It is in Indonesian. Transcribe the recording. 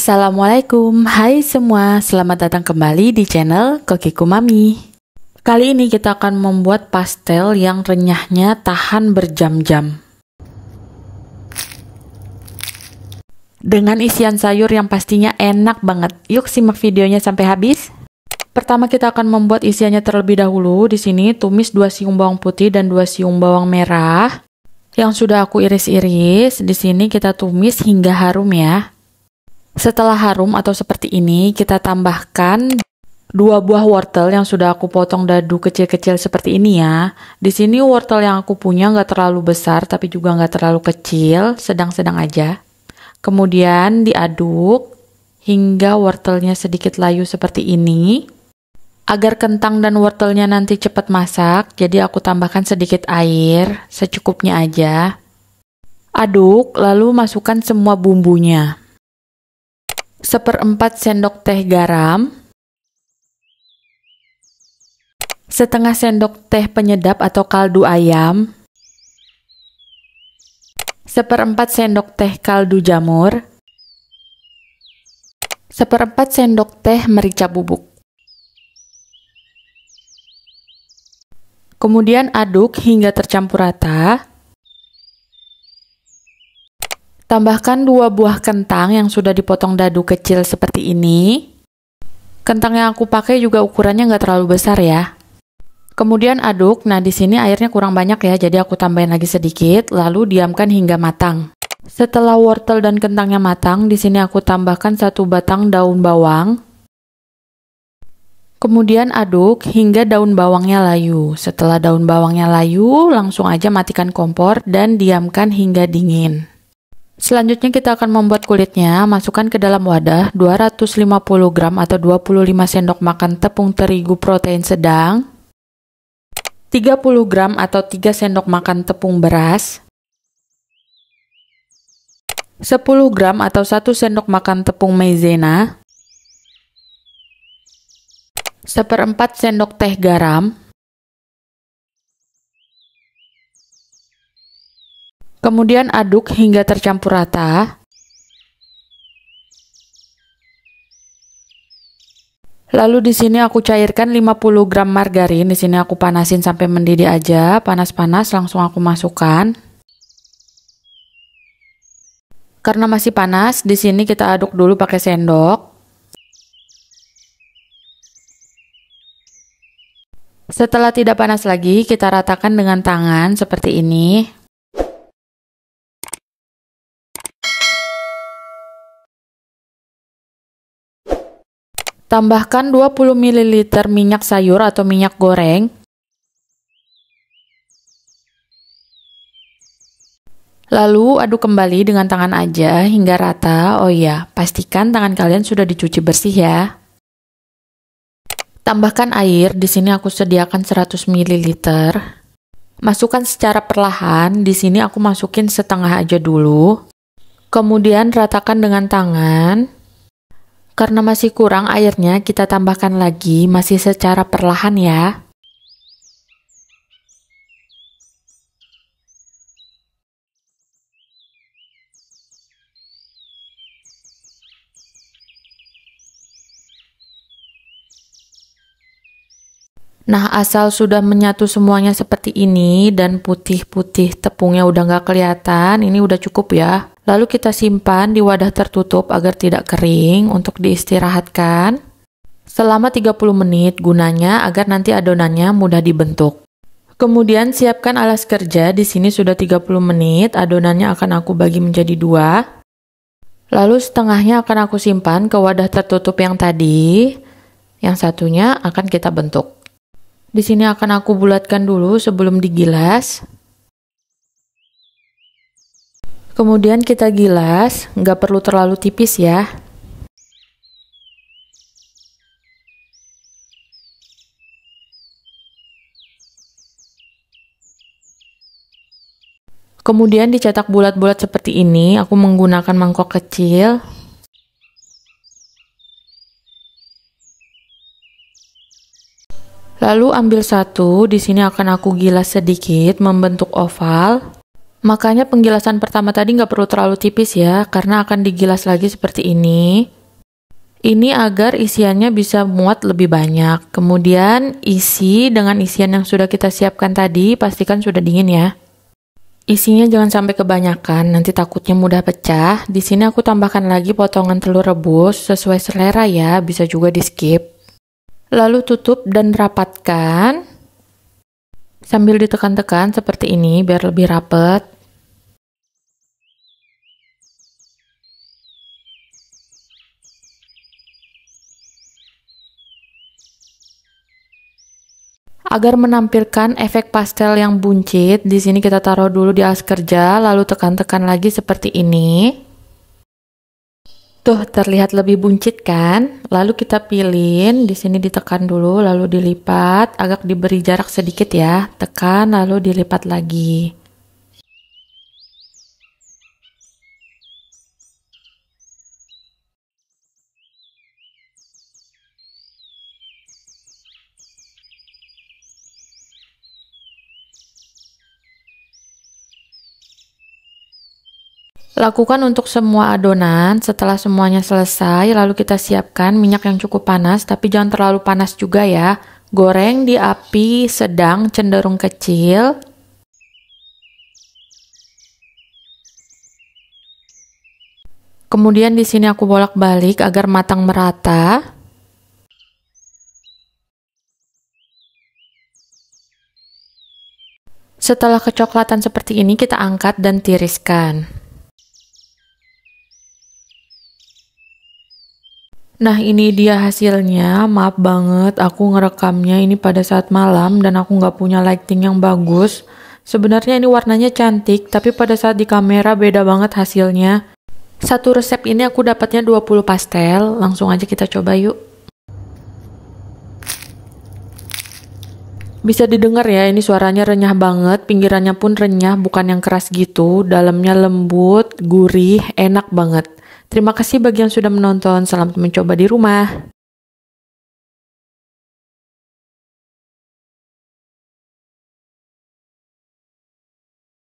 Assalamualaikum, hai semua, selamat datang kembali di channel Kokiku Mami. Kali ini kita akan membuat pastel yang renyahnya tahan berjam-jam. Dengan isian sayur yang pastinya enak banget. Yuk simak videonya sampai habis. Pertama kita akan membuat isiannya terlebih dahulu. Di sini tumis 2 siung bawang putih dan 2 siung bawang merah. Yang sudah aku iris-iris, di sini kita tumis hingga harum ya. Setelah harum atau seperti ini, kita tambahkan dua buah wortel yang sudah aku potong dadu kecil-kecil seperti ini ya. Di sini wortel yang aku punya nggak terlalu besar tapi juga nggak terlalu kecil, sedang-sedang aja. Kemudian diaduk hingga wortelnya sedikit layu seperti ini. Agar kentang dan wortelnya nanti cepat masak, jadi aku tambahkan sedikit air secukupnya aja. Aduk, lalu masukkan semua bumbunya seperempat sendok teh garam, setengah sendok teh penyedap atau kaldu ayam, seperempat sendok teh kaldu jamur, seperempat sendok teh merica bubuk. Kemudian aduk hingga tercampur rata. Tambahkan dua buah kentang yang sudah dipotong dadu kecil seperti ini. Kentang yang aku pakai juga ukurannya nggak terlalu besar ya. Kemudian aduk, nah di sini airnya kurang banyak ya, jadi aku tambahin lagi sedikit, lalu diamkan hingga matang. Setelah wortel dan kentangnya matang, di sini aku tambahkan satu batang daun bawang. Kemudian aduk hingga daun bawangnya layu. Setelah daun bawangnya layu, langsung aja matikan kompor dan diamkan hingga dingin. Selanjutnya kita akan membuat kulitnya, masukkan ke dalam wadah 250 gram atau 25 sendok makan tepung terigu protein sedang, 30 gram atau 3 sendok makan tepung beras, 10 gram atau 1 sendok makan tepung maizena, seperempat sendok teh garam, Kemudian aduk hingga tercampur rata. Lalu di sini aku cairkan 50 gram margarin. Di sini aku panasin sampai mendidih aja, panas-panas langsung aku masukkan. Karena masih panas, di sini kita aduk dulu pakai sendok. Setelah tidak panas lagi, kita ratakan dengan tangan seperti ini. Tambahkan 20 ml minyak sayur atau minyak goreng. Lalu aduk kembali dengan tangan aja hingga rata. Oh iya, pastikan tangan kalian sudah dicuci bersih ya. Tambahkan air, di sini aku sediakan 100 ml. Masukkan secara perlahan, di sini aku masukin setengah aja dulu. Kemudian ratakan dengan tangan. Karena masih kurang airnya, kita tambahkan lagi, masih secara perlahan ya. Nah, asal sudah menyatu semuanya seperti ini dan putih-putih tepungnya udah nggak kelihatan, ini udah cukup ya. Lalu kita simpan di wadah tertutup agar tidak kering untuk diistirahatkan selama 30 menit gunanya agar nanti adonannya mudah dibentuk. Kemudian siapkan alas kerja, di sini sudah 30 menit, adonannya akan aku bagi menjadi dua. Lalu setengahnya akan aku simpan ke wadah tertutup yang tadi, yang satunya akan kita bentuk. Di sini akan aku bulatkan dulu sebelum digilas. Kemudian kita gilas, nggak perlu terlalu tipis ya. Kemudian dicetak bulat-bulat seperti ini, aku menggunakan mangkok kecil. Lalu ambil satu, di sini akan aku gilas sedikit membentuk oval. Makanya penggilasan pertama tadi nggak perlu terlalu tipis ya, karena akan digilas lagi seperti ini. Ini agar isiannya bisa muat lebih banyak. Kemudian isi dengan isian yang sudah kita siapkan tadi, pastikan sudah dingin ya. Isinya jangan sampai kebanyakan, nanti takutnya mudah pecah. Di sini aku tambahkan lagi potongan telur rebus sesuai selera ya, bisa juga di skip. Lalu tutup dan rapatkan sambil ditekan-tekan seperti ini biar lebih rapat. Agar menampilkan efek pastel yang buncit, di sini kita taruh dulu di alas kerja, lalu tekan-tekan lagi seperti ini. Tuh terlihat lebih buncit kan? Lalu kita pilin, di sini ditekan dulu, lalu dilipat, agak diberi jarak sedikit ya. Tekan, lalu dilipat lagi. Lakukan untuk semua adonan. Setelah semuanya selesai, lalu kita siapkan minyak yang cukup panas, tapi jangan terlalu panas juga ya. Goreng di api sedang cenderung kecil. Kemudian di sini aku bolak-balik agar matang merata. Setelah kecoklatan seperti ini kita angkat dan tiriskan. Nah ini dia hasilnya, maaf banget aku ngerekamnya ini pada saat malam dan aku nggak punya lighting yang bagus. Sebenarnya ini warnanya cantik, tapi pada saat di kamera beda banget hasilnya. Satu resep ini aku dapatnya 20 pastel, langsung aja kita coba yuk. Bisa didengar ya, ini suaranya renyah banget, pinggirannya pun renyah, bukan yang keras gitu, dalamnya lembut, gurih, enak banget. Terima kasih bagi yang sudah menonton. Selamat mencoba di rumah.